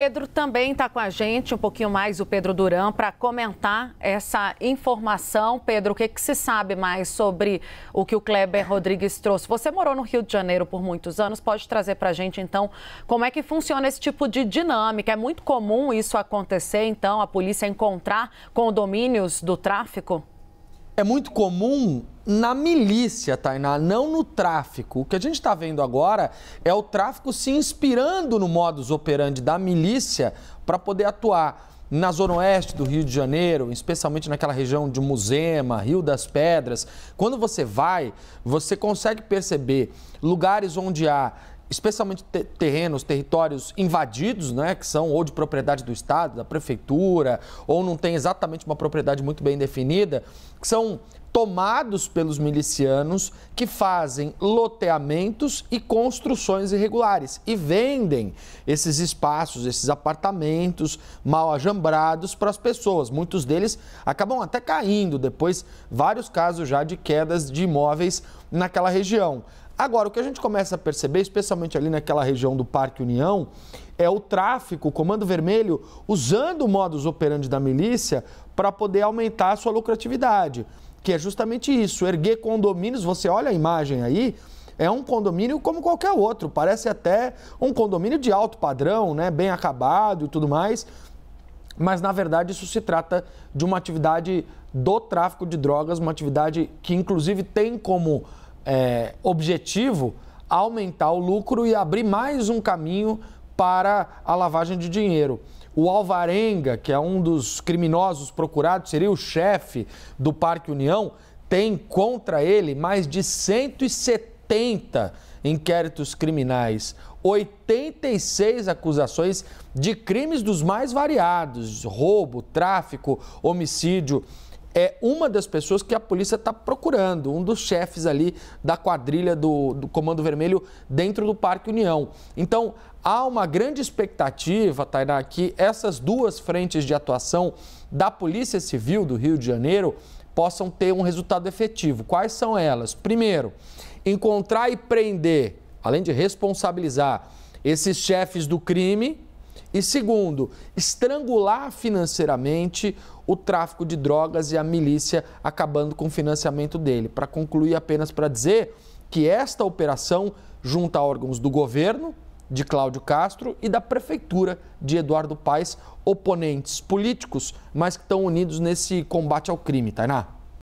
Pedro também está com a gente, um pouquinho mais o Pedro Duran, para comentar essa informação. Pedro, o que, que se sabe mais sobre o que o Kleber Rodrigues trouxe? Você morou no Rio de Janeiro por muitos anos, pode trazer para a gente, então, como é que funciona esse tipo de dinâmica? É muito comum isso acontecer, então, a polícia encontrar condomínios do tráfico? É muito comum na milícia, Tainá, não no tráfico. O que a gente está vendo agora é o tráfico se inspirando no modus operandi da milícia para poder atuar na zona oeste do Rio de Janeiro, especialmente naquela região de Muzema, Rio das Pedras, quando você vai, você consegue perceber lugares onde há especialmente terrenos, territórios invadidos, né, que são ou de propriedade do Estado, da prefeitura, ou não tem exatamente uma propriedade muito bem definida, que são tomados pelos milicianos que fazem loteamentos e construções irregulares e vendem esses espaços, esses apartamentos mal ajambrados para as pessoas. Muitos deles acabam até caindo depois, vários casos já de quedas de imóveis naquela região. Agora, o que a gente começa a perceber, especialmente ali naquela região do Parque União, é o tráfico, o Comando Vermelho, usando o modus operandi da milícia para poder aumentar a sua lucratividade, que é justamente isso, erguer condomínios, você olha a imagem aí, é um condomínio como qualquer outro, parece até um condomínio de alto padrão, né, bem acabado e tudo mais, mas na verdade isso se trata de uma atividade do tráfico de drogas, uma atividade que inclusive tem como é, objetivo aumentar o lucro e abrir mais um caminho para a lavagem de dinheiro. O Alvarenga, que é um dos criminosos procurados, seria o chefe do Parque União, tem contra ele mais de 170 inquéritos criminais, 86 acusações de crimes dos mais variados: roubo, tráfico, homicídio é uma das pessoas que a polícia está procurando, um dos chefes ali da quadrilha do, do, Comando Vermelho dentro do Parque União. Então, há uma grande expectativa, Tainá, que essas duas frentes de atuação da Polícia Civil do Rio de Janeiro possam ter um resultado efetivo. Quais são elas? Primeiro, encontrar e prender, além de responsabilizar esses chefes do crime e segundo, estrangular financeiramente o tráfico de drogas e a milícia acabando com o financiamento dele. Para concluir, apenas para dizer que esta operação junta órgãos do governo de Cláudio Castro e da prefeitura de Eduardo Paes, oponentes políticos, mas que estão unidos nesse combate ao crime, Tainá.